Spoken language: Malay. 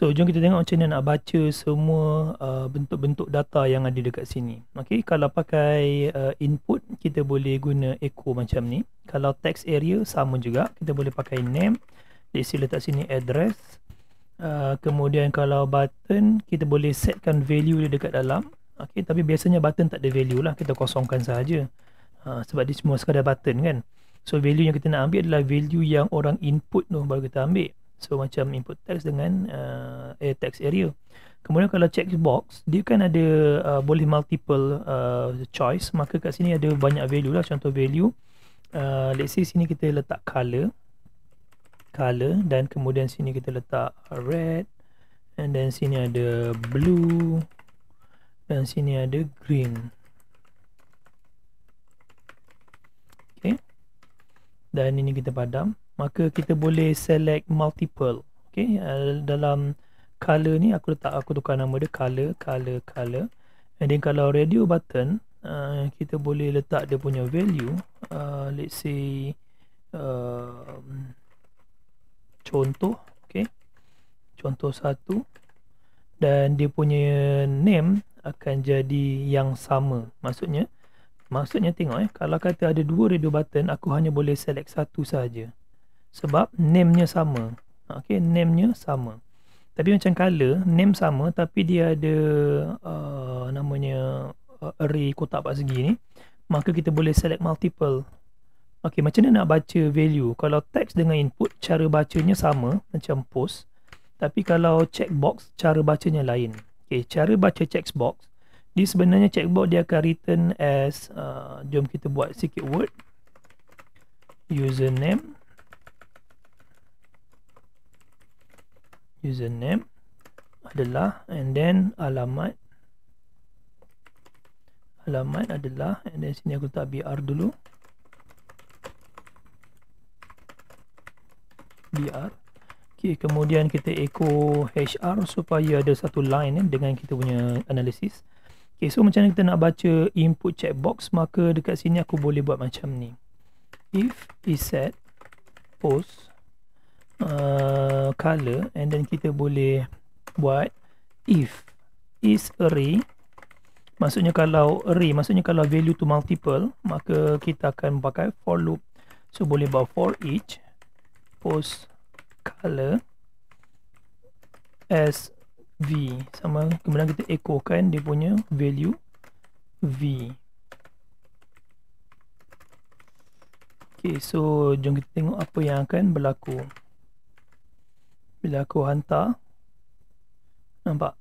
So, jom kita tengok macam mana nak baca semua uh, bentuk-bentuk data yang ada dekat sini. Okay, kalau pakai uh, input, kita boleh guna echo macam ni. Kalau text area, sama juga. Kita boleh pakai name. Let's see, letak sini address. Uh, kemudian kalau button, kita boleh setkan value dia dekat dalam. Okay, tapi biasanya button tak ada value lah. Kita kosongkan saja Uh, sebab dia semua sekadar button kan. So, value yang kita nak ambil adalah value yang orang input tu baru kita ambil. So macam input text dengan uh, air text area. Kemudian kalau check box, dia kan ada uh, boleh multiple uh, choice. Maka kat sini ada banyak value lah. Contoh value. Uh, let's say sini kita letak color. Color. Dan kemudian sini kita letak red. And then sini ada blue. Dan sini ada green. Okay. Dan ini kita padam maka kita boleh select multiple okey uh, dalam color ni aku letak aku tukar nama dia color color color and then kalau radio button uh, kita boleh letak dia punya value uh, let's say uh, contoh okey contoh satu dan dia punya name akan jadi yang sama maksudnya maksudnya tengok eh kalau kata ada dua radio button aku hanya boleh select satu saja sebab name-nya sama. Okay, name-nya sama. Tapi macam color, name sama tapi dia ada uh, namanya uh, array kotak empat segi ni. Maka kita boleh select multiple. Okay, macam mana nak baca value? Kalau text dengan input, cara bacanya sama macam post. Tapi kalau checkbox, cara bacanya lain. Okay, cara baca checkbox. Dia sebenarnya checkbox dia akan return as, uh, jom kita buat sikit word. Username. username adalah and then alamat alamat adalah and then sini aku letak br dulu br okay, kemudian kita echo hr supaya ada satu line eh, dengan kita punya analisis okay, so macam mana kita nak baca input checkbox maka dekat sini aku boleh buat macam ni if is set post Uh, color and then kita boleh buat if is array maksudnya kalau array maksudnya kalau value to multiple maka kita akan pakai for loop so boleh buat for each post color as v sama kemudian kita echo kan dia punya value v Okay, so jom kita tengok apa yang akan berlaku bila aku hantar nampak